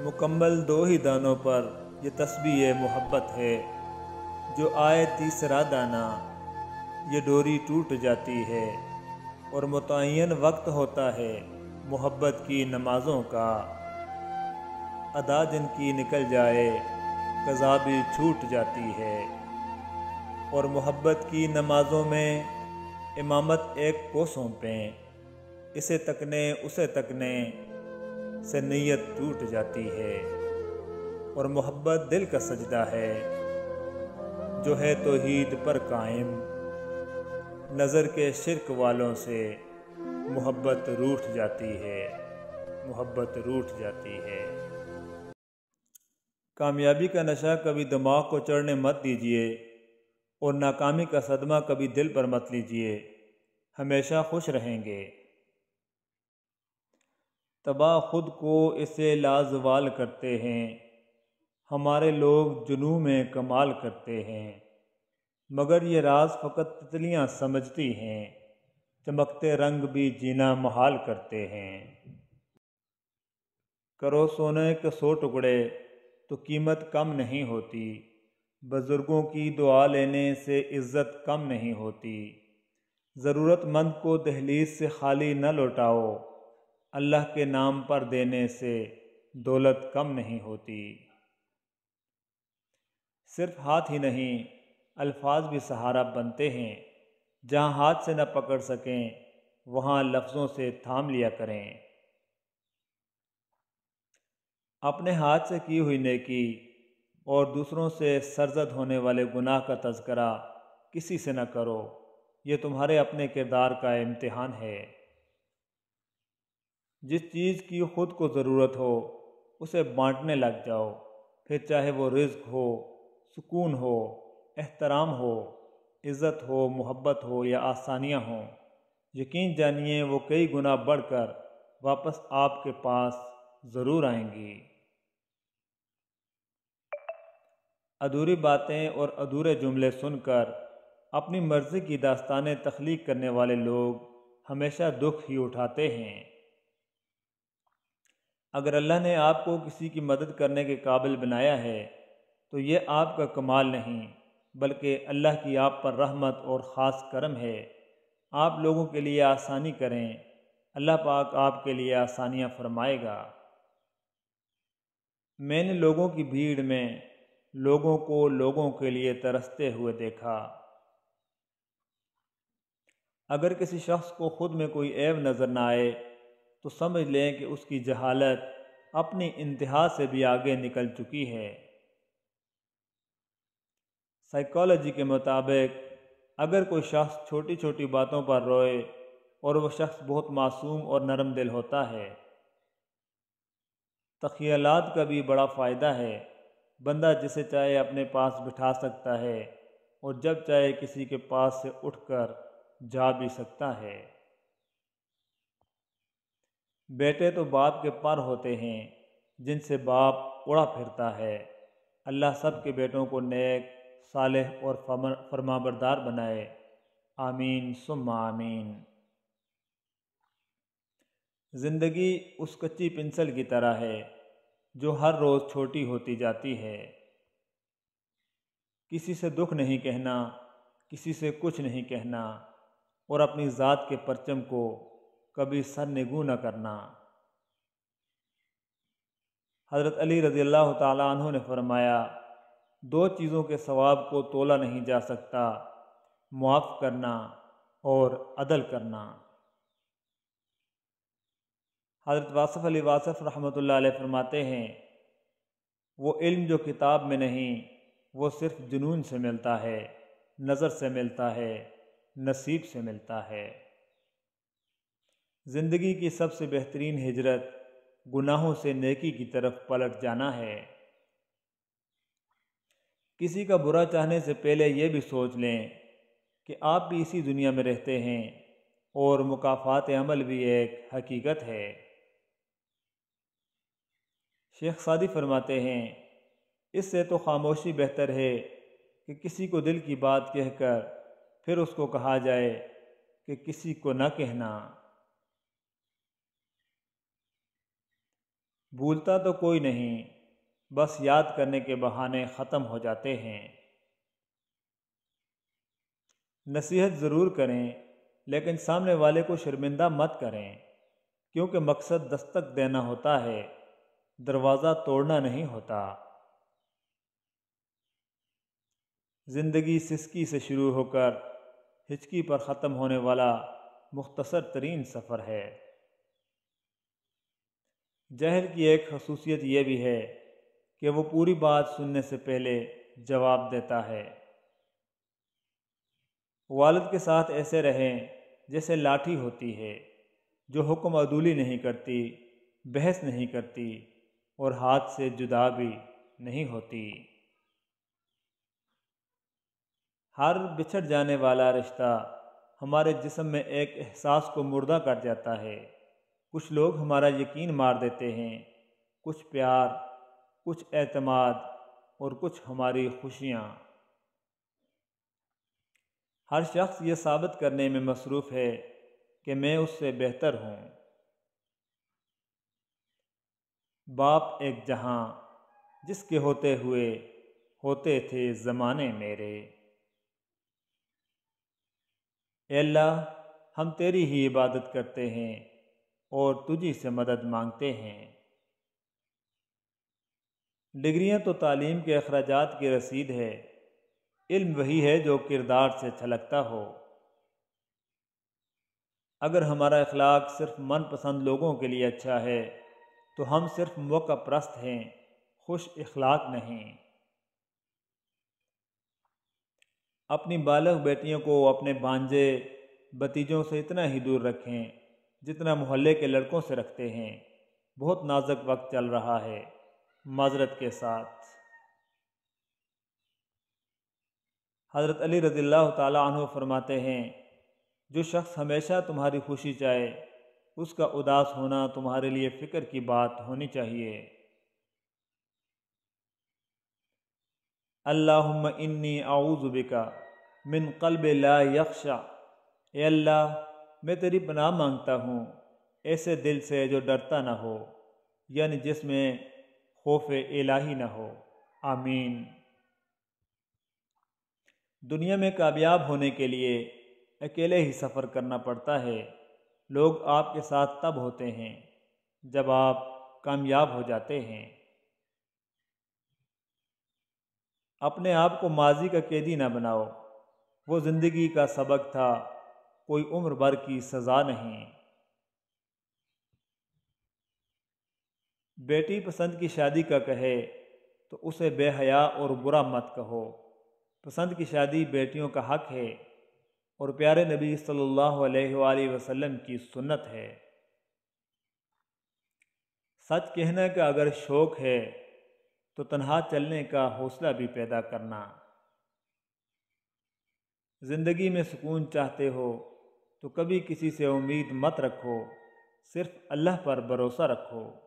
मुकम्मल दो ही दानों पर ये तस्वीर मोहब्बत है जो आए तीसरा दाना ये डोरी टूट जाती है और मुतन वक्त होता है मोहब्बत की नमाज़ों का अदा जिनकी निकल जाए कज़ा भी छूट जाती है और मोहब्बत की नमाज़ों में इमामत एक को सौंपें इसे तकने उसे तकने से नीयत टूट जाती है और मोहब्बत दिल का सजदा है जो है तो हीद पर कायम नज़र के शिरक वालों से मोहब्बत रूठ जाती है मोहब्बत रूठ जाती है कामयाबी का नशा कभी दिमाग को चढ़ने मत दीजिए और नाकामी का सदमा कभी दिल पर मत लीजिए हमेशा खुश रहेंगे तबाह ख़ुद को इसे लाजवाल करते हैं हमारे लोग जुनू में कमाल करते हैं मगर ये राज फ़कत तितलियाँ समझती हैं चमकते रंग भी जीना महाल करते हैं करो सोने के सो टुकड़े तो कीमत कम नहीं होती बुज़ुर्गों की दुआ लेने से इज़्ज़त कम नहीं होती ज़रूरतमंद को दहलीज से खाली न लौटाओ अल्लाह के नाम पर देने से दौलत कम नहीं होती सिर्फ हाथ ही नहीं अल्फाज भी सहारा बनते हैं जहाँ हाथ से न पकड़ सकें वहाँ लफ्ज़ों से थाम लिया करें अपने हाथ से की हुई नेकी और दूसरों से सरजद होने वाले गुनाह का तस्करा किसी से न करो ये तुम्हारे अपने किरदार का इम्तिहान है जिस चीज़ की खुद को ज़रूरत हो उसे बांटने लग जाओ फिर चाहे वो रिज्क हो सुकून हो एहतराम हो इज़्ज़त हो मोहब्बत हो या आसानियाँ हों यकीन जानिए वो कई गुना बढ़कर वापस आपके पास ज़रूर आएंगी अधूरी बातें और अधूरे जुमले सुनकर अपनी मर्ज़ी की दास्तानें तख्लीक करने वाले लोग हमेशा दुख ही उठाते हैं अगर अल्लाह ने आपको किसी की मदद करने के काबिल बनाया है तो ये आपका कमाल नहीं बल्कि अल्लाह की आप पर रहमत और ख़ास करम है आप लोगों के लिए आसानी करें अल्लाह पाक आपके लिए आसानियाँ फरमाएगा मैंने लोगों की भीड़ में लोगों को लोगों के लिए तरसते हुए देखा अगर किसी शख्स को ख़ुद में कोई ऐब नज़र ना आए तो समझ लें कि उसकी जहालत अपनी इंतहा से भी आगे निकल चुकी है साइकोलॉजी के मुताबिक अगर कोई शख्स छोटी छोटी बातों पर रोए और वह शख्स बहुत मासूम और नरम दिल होता है तखियालात का भी बड़ा फ़ायदा है बंदा जिसे चाहे अपने पास बिठा सकता है और जब चाहे किसी के पास से उठकर जा भी सकता है बेटे तो बाप के पर होते हैं जिनसे बाप उड़ा फिरता है अल्लाह सब के बेटों को नेक सालह और फरमाबरदार बनाए आमीन सुम आमीन ज़िंदगी उस कच्ची पेंसिल की तरह है जो हर रोज़ छोटी होती जाती है किसी से दुख नहीं कहना किसी से कुछ नहीं कहना और अपनी ज़ात के परचम को कभी सर निगू न करना हज़रत अली रज़ी अल्लाह तु ने फरमाया दो चीज़ों के सवाब को तोला नहीं जा सकता मुआफ़ करना और अदल करना हज़रत वासफ़ अली वासफ़ रहमत फरमाते हैं वो इल्म जो किताब में नहीं वो सिर्फ जुनून से मिलता है नज़र से मिलता है नसीब से मिलता है ज़िंदगी की सबसे बेहतरीन हिजरत गुनाहों से नेकी की तरफ पलट जाना है किसी का बुरा चाहने से पहले ये भी सोच लें कि आप भी इसी दुनिया में रहते हैं और मुकाफ़ात अमल भी एक हकीकत है शेख सादी फरमाते हैं इससे तो खामोशी बेहतर है कि किसी को दिल की बात कहकर फिर उसको कहा जाए कि किसी को ना कहना भूलता तो कोई नहीं बस याद करने के बहाने ख़त्म हो जाते हैं नसीहत ज़रूर करें लेकिन सामने वाले को शर्मिंदा मत करें क्योंकि मकसद दस्तक देना होता है दरवाज़ा तोड़ना नहीं होता ज़िंदगी सिसकी से शुरू होकर हिचकी पर ख़त्म होने वाला मुख्तसर तरीन सफ़र है जहर की एक खसूसियत यह भी है कि वो पूरी बात सुनने से पहले जवाब देता है वालद के साथ ऐसे रहें जैसे लाठी होती है जो हुक्म अदूली नहीं करती बहस नहीं करती और हाथ से जुदा भी नहीं होती हर बिछड़ जाने वाला रिश्ता हमारे जिसम में एक एहसास को मुर्दा कर जाता है कुछ लोग हमारा यकीन मार देते हैं कुछ प्यार कुछ एतमाद और कुछ हमारी खुशियाँ हर शख्स ये साबित करने में मसरूफ़ है कि मैं उससे बेहतर हूँ बाप एक जहाँ जिसके होते हुए होते थे ज़माने मेरे अल्लाह हम तेरी ही इबादत करते हैं और तुझी से मदद मांगते हैं डिग्रियां तो तालीम के अखराज की रसीद है इल्म वही है जो किरदार से छलकता हो अगर हमारा अखलाक सिर्फ मनपसंद लोगों के लिए अच्छा है तो हम सिर्फ मौका प्रस्त हैं खुश अखलाक नहीं अपनी बालक बेटियों को अपने बांजे भतीजों से इतना ही दूर रखें जितना मोहल्ले के लड़कों से रखते हैं बहुत नाजुक वक्त चल रहा है माजरत के साथ हज़रत अली रज़ील्ला तन फरमाते हैं जो शख्स हमेशा तुम्हारी खुशी चाहे उसका उदास होना तुम्हारे लिए फ़िक्र की बात होनी चाहिए अल्लाह इन्नी आऊज़ुबिका मिन कल्ब ला ए अल्लाह मैं तेरी पनाह मांगता हूँ ऐसे दिल से जो डरता ना हो यानी जिसमें खौफ एलाही ना हो आमीन दुनिया में कामयाब होने के लिए अकेले ही सफ़र करना पड़ता है लोग आपके साथ तब होते हैं जब आप कामयाब हो जाते हैं अपने आप को माजी का कैदी ना बनाओ वो ज़िंदगी का सबक था कोई उम्र भर की सज़ा नहीं बेटी पसंद की शादी का कहे तो उसे बेहया और बुरा मत कहो पसंद की शादी बेटियों का हक है और प्यारे नबी सल्लल्लाहु अलैहि वसल्लम की सुन्नत है सच कहने का अगर शौक़ है तो तनहा चलने का हौसला भी पैदा करना ज़िंदगी में सुकून चाहते हो तो कभी किसी से उम्मीद मत रखो सिर्फ अल्लाह पर भरोसा रखो